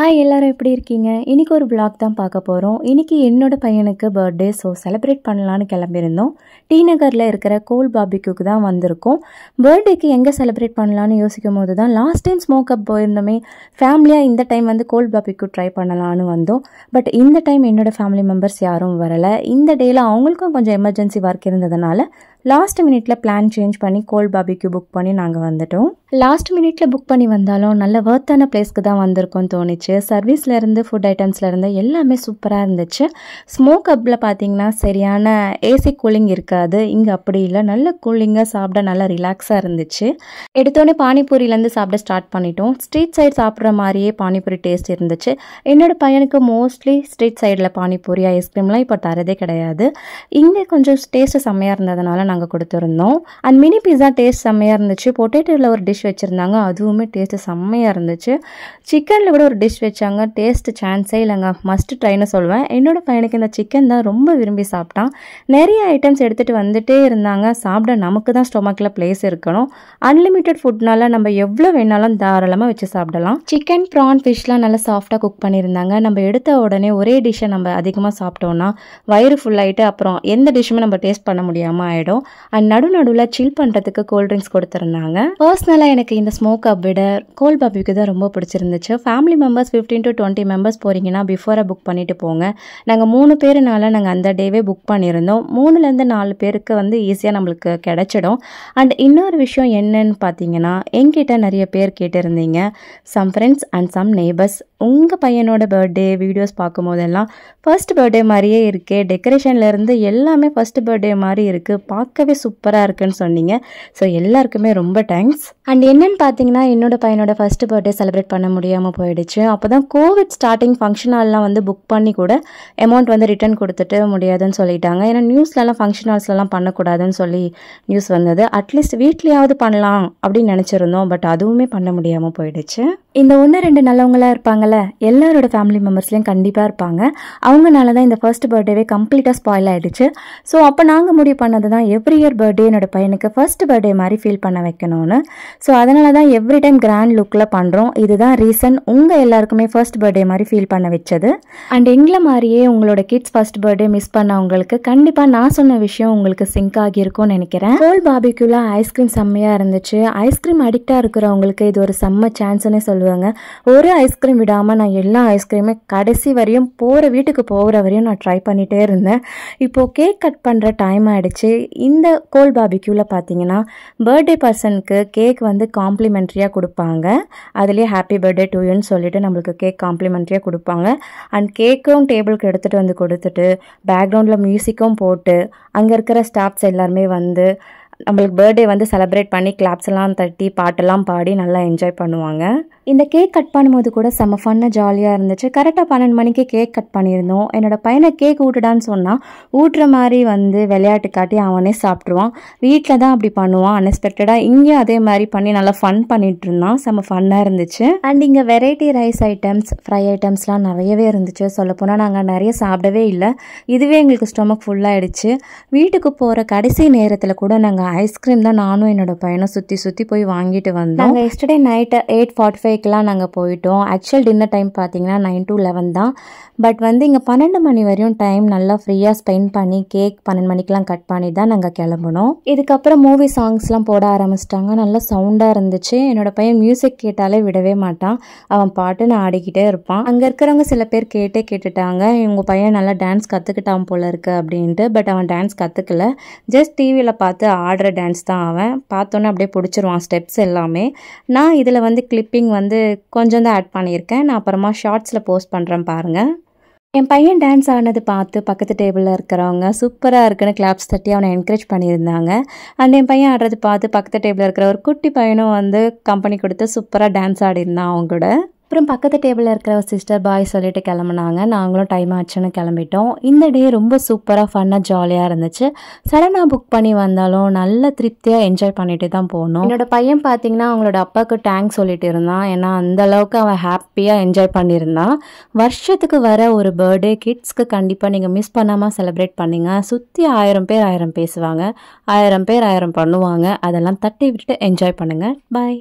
hi எல்லோரும் எப்படி இருக்கீங்க இன்றைக்கி ஒரு பிளாக் தான் பார்க்க போகிறோம் இன்றைக்கி என்னோடய பையனுக்கு பர்த்டே ஸோ செலிப்ரேட் பண்ணலான்னு கிளம்பியிருந்தோம் டி நகரில் இருக்கிற கோல் பாபிக்குக்கு தான் வந்திருக்கோம் பர்த்டேக்கு எங்கே செலிப்ரேட் பண்ணலான்னு யோசிக்கும் போது தான் லாஸ்ட் டைம் ஸ்மோக் அப் போயிருந்தோமே ஃபேமிலியாக இந்த டைம் வந்து கோல் பாபிக்கு ட்ரை பண்ணலான்னு வந்தோம் பட் இந்த டைம் என்னோடய ஃபேமிலி மெம்பர்ஸ் யாரும் வரலை இந்த டேயில் அவங்களுக்கும் கொஞ்சம் எமர்ஜென்சி ஒர்க் இருந்ததுனால லாஸ்ட் மினிட்ல பிளான் சேஞ்ச் பண்ணி கோல்ட் பாபிக்கு புக் பண்ணி நாங்கள் வந்துட்டோம் லாஸ்ட் மினிட்ல புக் பண்ணி வந்தாலும் நல்ல வர்த்தான பிளேஸ்க்கு தான் வந்திருக்கோம் தோணுச்சு சர்வீஸ்லேருந்து ஃபுட் ஐட்டம்ஸ்லேருந்து எல்லாமே சூப்பராக இருந்துச்சு ஸ்மோக் அப்ல பார்த்தீங்கன்னா சரியான ஏசி கூலிங் இருக்காது இங்கே அப்படி இல்லை நல்ல கூலிங்காக சாப்பிட நல்லா ரிலாக்ஸாக இருந்துச்சு எடுத்தோடனே இருந்து சாப்பிட ஸ்டார்ட் பண்ணிட்டோம் ஸ்ட்ரீட் சைடு சாப்பிட்ற மாதிரியே பானிபூரி டேஸ்ட் இருந்துச்சு என்னோடய பையனுக்கு மோஸ்ட்லி ஸ்ட்ரீட் சைடில் பானிபூரி ஐஸ்கிரீம்லாம் இப்போ தரதே கிடையாது இங்கே கொஞ்சம் டேஸ்ட்டு செம்மையாக இருந்ததுனால நாங்கள் நாங்கள் கொடுத்துருந்தோம் அண்ட் மினி பீஸா டேஸ்ட் செம்மையாக இருந்துச்சு பொட்டேட்டோவில் ஒரு டிஷ் வச்சுருந்தாங்க அதுவுமே டேஸ்ட்டு செம்மையாக இருந்துச்சு சிக்கனில் கூட ஒரு டிஷ் வச்சாங்க டேஸ்ட்டு சான்ஸே இல்லைங்க மஸ்ட் ட்ரைன்னு சொல்லுவேன் என்னோடய பையனுக்கு இந்த சிக்கன் தான் ரொம்ப விரும்பி சாப்பிட்டான் நிறைய ஐட்டம்ஸ் எடுத்துகிட்டு வந்துட்டே இருந்தாங்க சாப்பிட நமக்கு தான் ஸ்டொமக்கில் பிளேஸ் இருக்கணும் அன்லிமிட்டெட் ஃபுட்னால நம்ம எவ்வளோ வேணாலும் தாராளமாக வச்சு சாப்பிடலாம் சிக்கன் ப்ரான் ஃபிஷ்லாம் நல்லா சாஃப்டாக குக் பண்ணியிருந்தாங்க நம்ம எடுத்த உடனே ஒரே டிஷ்ஷை நம்ம அதிகமாக சாப்பிட்டோன்னா வயிறு ஃபுல்லாகிட்டு அப்புறம் எந்த டிஷ்ஷுமே நம்ம டேஸ்ட் பண்ண முடியாமல் ஆகிடும் கொடுத்துருந்தோம் அண்ட் நடு நடுவில் சில் பண்ணுறதுக்கு கோல்ட் ட்ரிங்க்ஸ் கொடுத்துருந்தாங்க பர்சனலாக எனக்கு இந்த ஸ்மோக் அப் விட கோல்ட் பப்பிக்கு தான் ரொம்ப பிடிச்சிருந்துச்சு family members fifteen to twenty members போகிறீங்கன்னா பிஃபோரை புக் பண்ணிவிட்டு போங்க நாங்கள் மூணு பேருனால நாங்கள் அந்த டேவே புக் பண்ணியிருந்தோம் மூணுலேருந்து நாலு பேருக்கு வந்து ஈஸியாக நம்மளுக்கு கிடச்சிடும் அண்ட் இன்னொரு விஷயம் என்னன்னு பார்த்தீங்கன்னா என்கிட்ட நிறைய பேர் கேட்டிருந்தீங்க some friends and some neighbours உங்கள் பையனோட பர்த்டே வீடியோஸ் பார்க்கும்போதெல்லாம் ஃபர்ஸ்ட் பர்த்டே மாதிரியே இருக்கே டெக்கரேஷன்லேருந்து எல்லாமே ஃபர்ஸ்ட் பர்த்டே மாதிரி இருக்குது பார்க்க பார்க்கவே சூப்பராக இருக்குன்னு சொன்னீங்க ஸோ எல்லாருக்குமே ரொம்ப தேங்க்ஸ் அண்ட் என்னென்னு பார்த்தீங்கன்னா என்னோடய பையனோட ஃபஸ்ட்டு பர்த்டே செலிப்ரேட் பண்ண முடியாமல் போயிடுச்சு அப்போ தான் கோவிட் ஸ்டார்டிங் ஃபங்க்ஷன் ஹால்லாம் வந்து புக் பண்ணி கூட அமௌண்ட் வந்து ரிட்டர்ன் கொடுத்துட்டு முடியாதுன்னு சொல்லிட்டாங்க ஏன்னா நியூஸ்லலாம் ஃபங்க்ஷன் ஹால்ஸ்லலாம் பண்ணக்கூடாதுன்னு சொல்லி நியூஸ் வந்தது அட்லீஸ்ட் வீட்லேயாவது பண்ணலாம் அப்படின்னு நினச்சிருந்தோம் பட் அதுவுமே பண்ண முடியாமல் போயிடுச்சு இந்த ஒன்று ரெண்டு நல்லவங்களாக இருப்பாங்கள்ல எல்லாரோட ஃபேமிலி மெம்பர்ஸ்லேயும் கண்டிப்பாக இருப்பாங்க அவங்கனால தான் இந்த ஃபர்ஸ்ட் பர்த்டேவே கம்ப்ளீட்டாக ஸ்பாயில் ஆகிடுச்சு ஸோ அப்போ நாங்கள் முடிவு பண்ணது தான் எவ்ரி இயர் பர்த்டே என்னோடய பையனுக்கு ஃபஸ்ட் பர்த்டே மாதிரி ஃபீல் பண்ண வைக்கணும்னு ஸோ அதனால தான் எவ்ரி டைம் கிராண்ட் லுக்கில் பண்ணுறோம் இதுதான் ரீசன் உங்கள் எல்லாருக்குமே ஃபர்ஸ்ட் பர்த்டே மாதிரி ஃபீல் பண்ண வச்சது அண்ட் எங்களை மாதிரியே உங்களோட கிட்ஸ் ஃபஸ்ட் பர்த்டே மிஸ் பண்ணவங்களுக்கு கண்டிப்பாக நான் சொன்ன விஷயம் உங்களுக்கு சிங்க் ஆகியிருக்கும்னு நினைக்கிறேன் கோல் பாபிக்குள்ள ஐஸ்கிரீம் செம்மையாக இருந்துச்சு ஐஸ்கிரீம் அடிக்டாக இருக்கிறவங்களுக்கு இது ஒரு செம்ம சான்ஸ்னே சொல்லுவாங்க ஒரு ஐஸ்கிரீம் விடாமல் நான் எல்லா ஐஸ்கிரீமே கடைசி வரையும் போகிற வீட்டுக்கு போகிற வரையும் நான் ட்ரை பண்ணிகிட்டே இருந்தேன் இப்போது கேக் கட் பண்ணுற டைம் ஆகிடுச்சு இந்த கோல் பாபிக்யூவில் பார்த்தீங்கன்னா பர்த்டே பர்சனுக்கு கேக் வந்து காம்ப்ளிமெண்ட்ரியாக கொடுப்பாங்க அதுலேயே ஹாப்பி பர்த்டே டூயுன்னு சொல்லிவிட்டு நம்மளுக்கு கேக் காம்ப்ளிமெண்ட்ரியாக கொடுப்பாங்க அண்ட் கேக்கும் டேபிளுக்கு எடுத்துகிட்டு வந்து கொடுத்துட்டு பேக்ரவுண்டில் மியூசிக்கும் போட்டு அங்கே இருக்கிற ஸ்டாஃப்ஸ் எல்லாருமே வந்து நம்மளுக்கு பர்த்டே வந்து செலப்ரேட் பண்ணி கிளாப்ஸ் எல்லாம் தட்டி பாட்டெல்லாம் பாடி நல்லா என்ஜாய் பண்ணுவாங்க இந்த கேக் கட் பண்ணும்போது கூட செம்ம ஃபன்னாக ஜாலியாக இருந்துச்சு கரெக்டாக பன்னெண்டு மணிக்கு கேக் கட் பண்ணியிருந்தோம் என்னோடய பையனை கேக் ஊட்டுடான்னு சொன்னால் ஊட்டுற மாதிரி வந்து விளையாட்டு காட்டி அவனே சாப்பிட்ருவான் வீட்டில் தான் அப்படி பண்ணுவான் அன்எக்ஸ்பெக்டடாக இங்கேயும் அதே மாதிரி பண்ணி நல்லா ஃபன் பண்ணிகிட்டு இருந்தான் செம்ம ஃபன்னாக இருந்துச்சு அண்ட் இங்கே வெரைட்டி ரைஸ் ஐட்டம்ஸ் ஃப்ரை ஐட்டம்ஸ்லாம் நிறையவே இருந்துச்சு சொல்லப்போனால் நாங்கள் நிறைய சாப்பிடவே இல்லை இதுவே எங்களுக்கு ஸ்டொமக் ஃபுல்லாகிடுச்சு வீட்டுக்கு போகிற கடைசி நேரத்தில் கூட நாங்கள் ஐஸ்கிரீம் தான் நானும் என்னோட பையனை சுற்றி சுற்றி போய் வாங்கிட்டு வந்தோம் நாங்கள் எஸ்டர்டே நைட் எயிட் ஃபார்ட்டி ஃபைவ்க்கெலாம் நாங்கள் போயிட்டோம் ஆக்சுவல் டின்னர் டைம் பார்த்தீங்கன்னா நைன் டு லெவன் தான் பட் வந்து இங்கே பன்னெண்டு மணி வரையும் டைம் நல்லா ஃப்ரீயாக ஸ்பெண்ட் பண்ணி கேக் பன்னெண்டு மணிக்கெலாம் கட் பண்ணி தான் நாங்கள் கிளம்புனோம் இதுக்கப்புறம் மூவி சாங்ஸ்லாம் போட ஆரம்பிச்சிட்டாங்க நல்லா சவுண்டாக இருந்துச்சு என்னோட பையன் மியூசிக் கேட்டாலே விடவே மாட்டான் அவன் பாட்டுன்னு ஆடிக்கிட்டே இருப்பான் அங்கே இருக்கிறவங்க சில பேர் கேட்டே கேட்டுட்டாங்க இவங்க பையன் நல்லா டான்ஸ் கற்றுக்கிட்டான் போல இருக்கு அப்படின்ட்டு பட் அவன் டான்ஸ் கற்றுக்கல ஜஸ்ட் டிவியில் பார்த்து ஆட் ஆடுற டான்ஸ் தான் அவன் பார்த்தோன்னே அப்படியே பிடிச்சிருவான் ஸ்டெப்ஸ் எல்லாமே நான் இதில் வந்து கிளிப்பிங் வந்து கொஞ்சம் தான் ஆட் பண்ணியிருக்கேன் நான் அப்புறமா ஷார்ட்ஸில் போஸ்ட் பண்ணுறேன் பாருங்கள் என் பையன் டான்ஸ் ஆனது பார்த்து பக்கத்து டேபிளில் இருக்கிறவங்க சூப்பராக இருக்குன்னு கிளாப்ஸ் தட்டி அவனை என்கரேஜ் பண்ணியிருந்தாங்க அண்ட் என் பையன் ஆடுறது பார்த்து பக்கத்து டேபிளில் இருக்கிற ஒரு குட்டி பையனும் வந்து கம்பெனி கொடுத்து சூப்பராக டான்ஸ் ஆடிருந்தான் அவங்க கூட அப்புறம் பக்கத்து டேபிளில் இருக்கிற ஒரு சிஸ்டர் பாய் சொல்லிட்டு கிளம்புனாங்க நாங்களும் டைம் ஆச்சுன்னு கிளம்பிட்டோம் இந்த டே ரொம்ப சூப்பராக ஃபன்னாக ஜாலியாக இருந்துச்சு சடனாக புக் பண்ணி வந்தாலும் நல்ல திருப்தியாக என்ஜாய் பண்ணிட்டு தான் போனோம் என்னோட பையன் பார்த்தீங்கன்னா அவங்களோட அப்பாவுக்கு டேங்க் சொல்லிட்டு இருந்தான் ஏன்னா அந்த அளவுக்கு அவன் ஹாப்பியாக என்ஜாய் பண்ணியிருந்தான் வருஷத்துக்கு வர ஒரு பர்த்டே கிட்ஸ்க்கு கண்டிப்பாக நீங்கள் மிஸ் பண்ணாமல் செலிப்ரேட் பண்ணிங்க சுற்றி ஆயிரம் பேர் ஆயிரம் பேசுவாங்க ஆயிரம் பேர் ஆயிரம் பண்ணுவாங்க அதெல்லாம் தட்டி விட்டுட்டு என்ஜாய் பண்ணுங்கள் பாய்